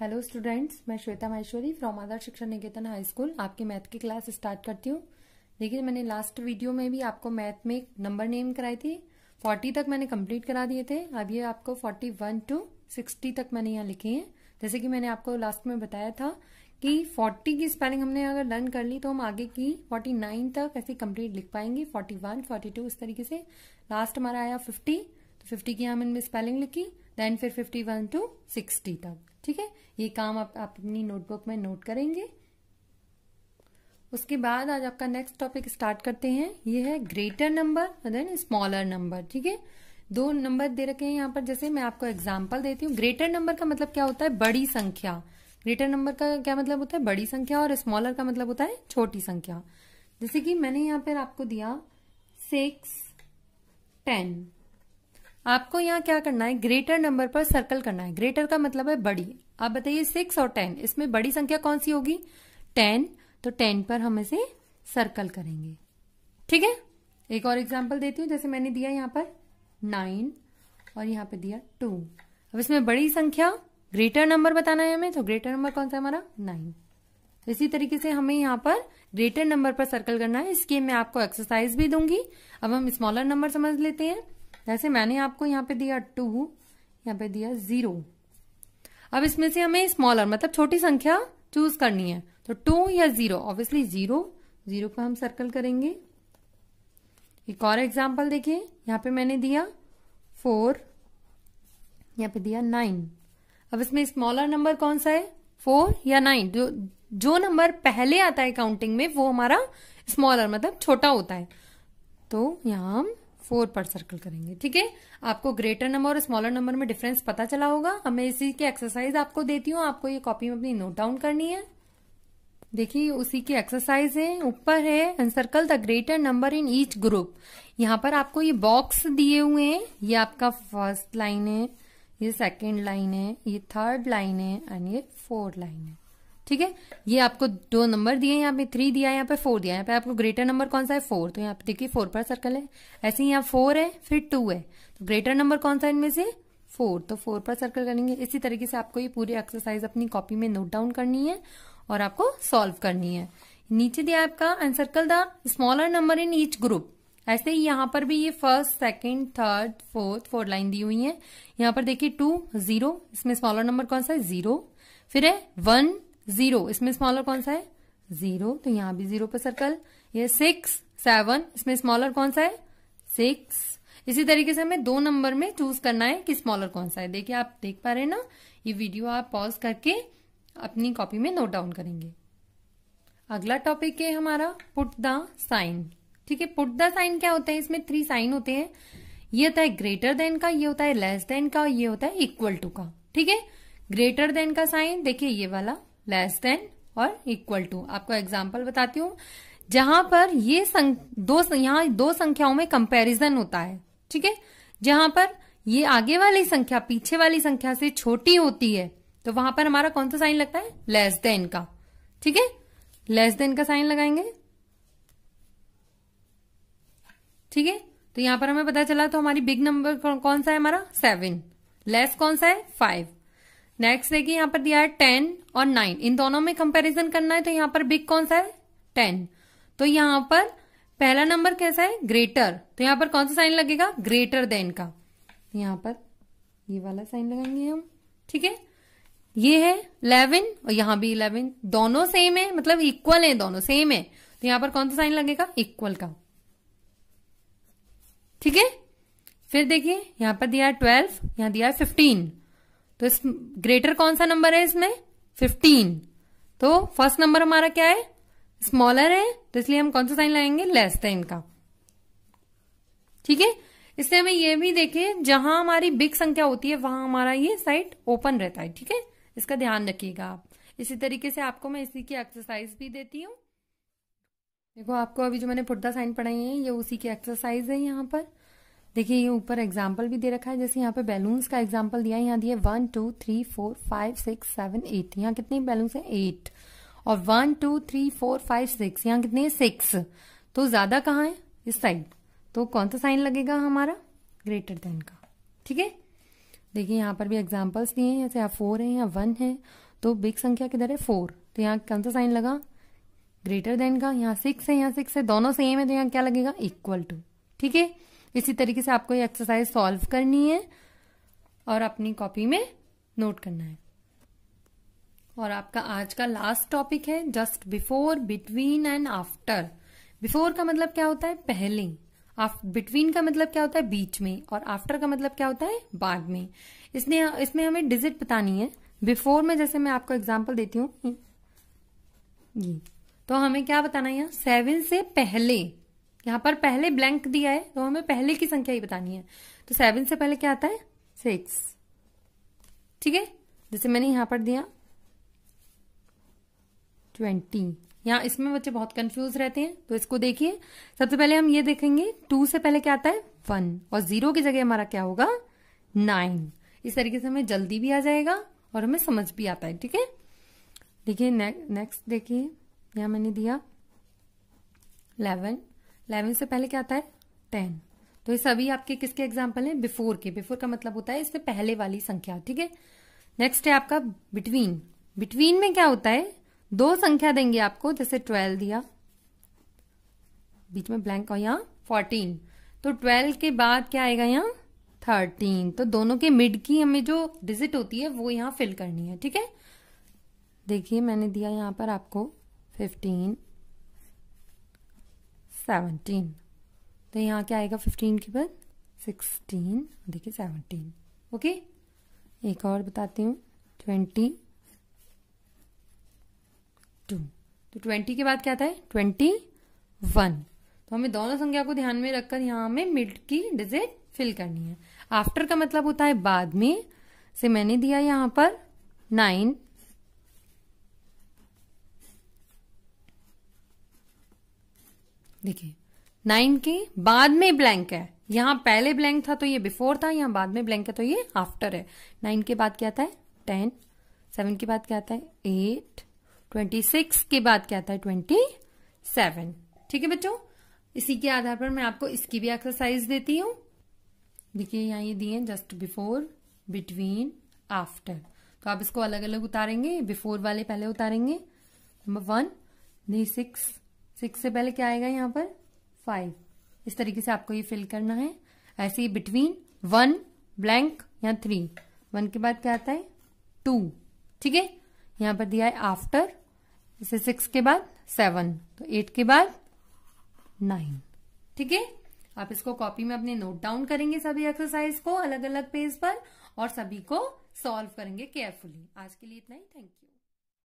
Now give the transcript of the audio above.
hello students मैं Shweta Maheshwari from Aadar Shiksha Niketan high school आपकी math की क्लास स्टार्ट करती हूँ देखिए मैंने लास्ट वीडियो में भी आपको मैथ में नंबर नेम कराई थी 40 तक मैंने कंप्लीट करा दिए थे अब ये आपको 41 टू 60 तक मैंने यहाँ लिखी है जैसे कि मैंने आपको लास्ट में बताया था कि फोर्टी की स्पेलिंग हमने अगर लर्न कर ली तो हम आगे की नाइन तक ऐसे कंप्लीट लिख पाएंगे फोर्टी टू इस तरीके से लास्ट हमारा आया फिफ्टी तो फिफ्टी की हम इनमें स्पेलिंग लिखी देन फिर 51 टू 60 तक ठीक है ये काम आप, आप अपनी नोटबुक में नोट करेंगे उसके बाद आज आपका नेक्स्ट टॉपिक स्टार्ट करते हैं ये है greater number than smaller number ठीक है दो नंबर दे रखे हैं यहाँ पर जैसे मैं आपको एग्जाम्पल देती हूँ ग्रेटर नंबर का मतलब क्या होता है बड़ी संख्या ग्रेटर नंबर का क्या मतलब होता है बड़ी संख्या और स्मॉलर का मतलब होता है छोटी संख्या जैसे कि मैंने यहाँ पर आपको दिया सिक्स टेन आपको यहाँ क्या करना है ग्रेटर नंबर पर सर्कल करना है ग्रेटर का मतलब है बड़ी आप बताइए सिक्स और टेन इसमें बड़ी संख्या कौन सी होगी टेन तो टेन पर हम इसे सर्कल करेंगे ठीक है एक और एग्जाम्पल देती हूँ जैसे मैंने दिया यहाँ पर नाइन और यहाँ पे दिया टू अब इसमें बड़ी संख्या ग्रेटर नंबर बताना है हमें तो ग्रेटर नंबर कौन सा हमारा नाइन तो इसी तरीके से हमें यहाँ पर ग्रेटर नंबर पर सर्कल करना है इसके मैं आपको एक्सरसाइज भी दूंगी अब हम स्मॉलर नंबर समझ लेते हैं जैसे मैंने आपको यहाँ पे दिया टू यहाँ पे दिया जीरो अब इसमें से हमें स्मॉलर मतलब छोटी संख्या चूज करनी है तो टू या जीरो ऑब्वियसली जीरो जीरो को हम सर्कल करेंगे एक और एग्जाम्पल देखिए यहाँ पे मैंने दिया फोर यहाँ पे दिया नाइन अब इसमें स्मॉलर नंबर कौन सा है फोर या नाइन जो जो नंबर पहले आता है काउंटिंग में वो हमारा स्मॉलर मतलब छोटा होता है तो यहाँ हम फोर पर सर्कल करेंगे ठीक है आपको ग्रेटर नंबर और स्मॉलर नंबर में डिफरेंस पता चला होगा अब मैं इसी की एक्सरसाइज आपको देती हूँ आपको ये कॉपी में अपनी नोट डाउन करनी है देखिए उसी की एक्सरसाइज है ऊपर है circle the greater number in each group यहाँ पर आपको ये बॉक्स दिए हुए हैं ये आपका फर्स्ट लाइन है ये सेकंड लाइन है ये थर्ड लाइन है एंड ये फोर्थ लाइन है ठीक है ये आपको दो नंबर दिए यहाँ पे थ्री दिया है यहाँ पे फोर दिया है यहाँ पे आपको ग्रेटर नंबर कौन सा है फोर तो यहाँ पे देखिए फोर पर सर्कल है ऐसे ही यहाँ फोर है फिर टू है तो ग्रेटर नंबर कौन सा है इनमें से फोर तो फोर पर सर्कल करेंगे इसी तरीके से आपको ये पूरी एक्सरसाइज अपनी कॉपी में नोट डाउन करनी है और आपको सॉल्व करनी है नीचे दिया आपका and circle the smaller number in each group ऐसे ही यहाँ पर भी ये first second third fourth four line दी हुई है यहाँ पर देखिए टू जीरो इसमें स्मॉलर नंबर कौन सा है जीरो फिर है वन जीरो इसमें स्मॉलर कौन सा है जीरो तो यहां भी जीरो पर सर्कल ये सिक्स सेवन इसमें स्मॉलर कौन सा है सिक्स इसी तरीके से हमें दो नंबर में चूज करना है कि स्मॉलर कौन सा है देखिए आप देख पा रहे हैं ना ये वीडियो आप पॉज करके अपनी कॉपी में नोट डाउन करेंगे अगला टॉपिक है हमारा पुट द साइन ठीक है पुट द साइन क्या होता है इसमें थ्री साइन होते हैं ये होता है ग्रेटर देन का ये होता है लेस देन का ये होता है इक्वल टू का ठीक है ग्रेटर देन का साइन देखिए ये वाला लेस देन और इक्वल टू आपको एग्जाम्पल बताती हूँ जहां पर ये संग, दो यहाँ दो संख्याओं में कंपैरिजन होता है ठीक है जहां पर ये आगे वाली संख्या पीछे वाली संख्या से छोटी होती है तो वहां पर हमारा कौन सा साइन लगता है लेस देन का ठीक है लेस देन का साइन लगाएंगे ठीक है तो यहां पर हमें पता चला तो हमारी बिग नंबर कौन सा है हमारा सेवन लेस कौन सा है फाइव नेक्स्ट देखिए यहां पर दिया है टेन और नाइन इन दोनों में कंपैरिजन करना है तो यहां पर बिग कौन सा है टेन तो यहां पर पहला नंबर कैसा है ग्रेटर तो यहां पर कौन सा साइन लगेगा ग्रेटर देन का यहां पर ये वाला साइन लगाएंगे हम ठीक है ये है इलेवन और यहां भी इलेवन दोनों सेम है मतलब इक्वल है दोनों सेम है तो यहां पर कौन सा साइन लगेगा इक्वल का ठीक है फिर देखिए यहां पर दिया है ट्वेल्व यहां दिया है फिफ्टीन तो इस ग्रेटर कौन सा नंबर है इसमें फिफ्टीन तो फर्स्ट नंबर हमारा क्या है स्मॉलर है तो इसलिए हम कौन सा साइन लाएंगे लेस देन का ठीक है इससे हमें यह भी देखे जहां हमारी बिग संख्या होती है वहां हमारा ये साइट ओपन रहता है ठीक है इसका ध्यान रखिएगा आप इसी तरीके से आपको मैं इसी की एक्सरसाइज भी देती हूँ देखो आपको अभी जो मैंने पुर्दा साइन पढ़ाई है ये उसी की एक्सरसाइज है यहाँ पर देखिए ये ऊपर एग्जाम्पल भी दे रखा है जैसे यहाँ पे बैलून्स का एग्जाम्पल दिया है यहाँ दिए one two three four five six seven eight यहाँ कितने बैलून्स हैं एट और one two three four five six यहाँ कितने सिक्स तो ज्यादा कहाँ है इस साइड तो कौन सा साइन लगेगा हमारा ग्रेटर देन का ठीक है देखिए यहाँ पर भी एग्जाम्पल्स दिए हैं जैसे यहाँ फोर है यहाँ वन है तो बिग संख्या किधर है फोर तो यहाँ कौन सा साइन लगा ग्रेटर देन का यहाँ सिक्स है यहाँ सिक्स है दोनों सेम है तो यहाँ क्या लगेगा इक्वल टू ठीक है इसी तरीके से आपको ये एक्सरसाइज सॉल्व करनी है और अपनी कॉपी में नोट करना है और आपका आज का लास्ट टॉपिक है just before between and after before का मतलब क्या होता है पहले बिटवीन का मतलब क्या होता है बीच में और आफ्टर का मतलब क्या होता है बाद में इसने इसमें हमें डिजिट बतानी है बिफोर में जैसे मैं आपको एग्जाम्पल देती हूँ तो हमें क्या बताना है सेवन से पहले यहाँ पर पहले ब्लैंक दिया है तो हमें पहले की संख्या ही बतानी है तो सेवन से पहले क्या आता है सिक्स ठीक है जैसे मैंने यहां पर दिया ट्वेंटी यहां इसमें बच्चे बहुत कंफ्यूज रहते हैं तो इसको देखिए सबसे पहले हम ये देखेंगे टू से पहले क्या आता है वन और जीरो की जगह हमारा क्या होगा नाइन इस तरीके से हमें जल्दी भी आ जाएगा और हमें समझ भी आता है ठीक है देखिए नेक्स्ट देखिए यहां मैंने दिया इलेवन इलेवन से पहले क्या आता है टेन तो ये सभी आपके किसके एग्जाम्पल हैं बिफोर के बिफोर का मतलब होता है इससे पहले वाली संख्या ठीक है नेक्स्ट है आपका बिटवीन बिटवीन में क्या होता है दो संख्या देंगे आपको जैसे ट्वेल्व दिया बीच में ब्लैंक और यहाँ फोर्टीन तो ट्वेल्व के बाद क्या आएगा यहाँ थर्टीन तो दोनों के मिड की हमें जो डिजिट होती है वो यहाँ फिल करनी है ठीक है देखिए मैंने दिया यहाँ पर आपको फिफ्टीन सेवनटीन तो यहाँ क्या आएगा फिफ्टीन के बाद सिक्सटीन देखिए सेवनटीन ओके एक और बताती हूँ ट्वेंटी टू तो ट्वेंटी के बाद क्या आता है ट्वेंटी वन तो हमें दोनों संख्या को ध्यान में रखकर यहाँ हमें मिड की डिजिट फिल करनी है आफ्टर का मतलब होता है बाद में से मैंने दिया यहाँ पर नाइन देखिए नाइन के बाद में ब्लैंक है यहाँ पहले ब्लैंक था तो ये बिफोर था यहाँ बाद में ब्लैंक है तो ये आफ्टर है नाइन के बाद क्या आता है टेन सेवन के बाद क्या आता है एट ट्वेंटी सिक्स के बाद क्या आता है ट्वेंटी सेवन ठीक है बच्चों इसी के आधार पर मैं आपको इसकी भी एक्सरसाइज देती हूँ देखिए यहाँ ये दिए जस्ट बिफोर बिटवीन आफ्टर तो आप इसको अलग अलग उतारेंगे बिफोर वाले पहले उतारेंगे नंबर वन दी सिक्स सिक्स से पहले क्या आएगा यहां पर फाइव इस तरीके से आपको ये फिल करना है ऐसे ही बिटवीन वन ब्लैंक या थ्री वन के बाद क्या आता है टू ठीक है यहां पर दिया है आफ्टर इसे सिक्स के बाद सेवन तो एट के बाद नाइन ठीक है आप इसको कॉपी में अपने नोट डाउन करेंगे सभी एक्सरसाइज को अलग अलग पेज पर और सभी को सॉल्व करेंगे केयरफुली आज के लिए इतना ही थैंक यू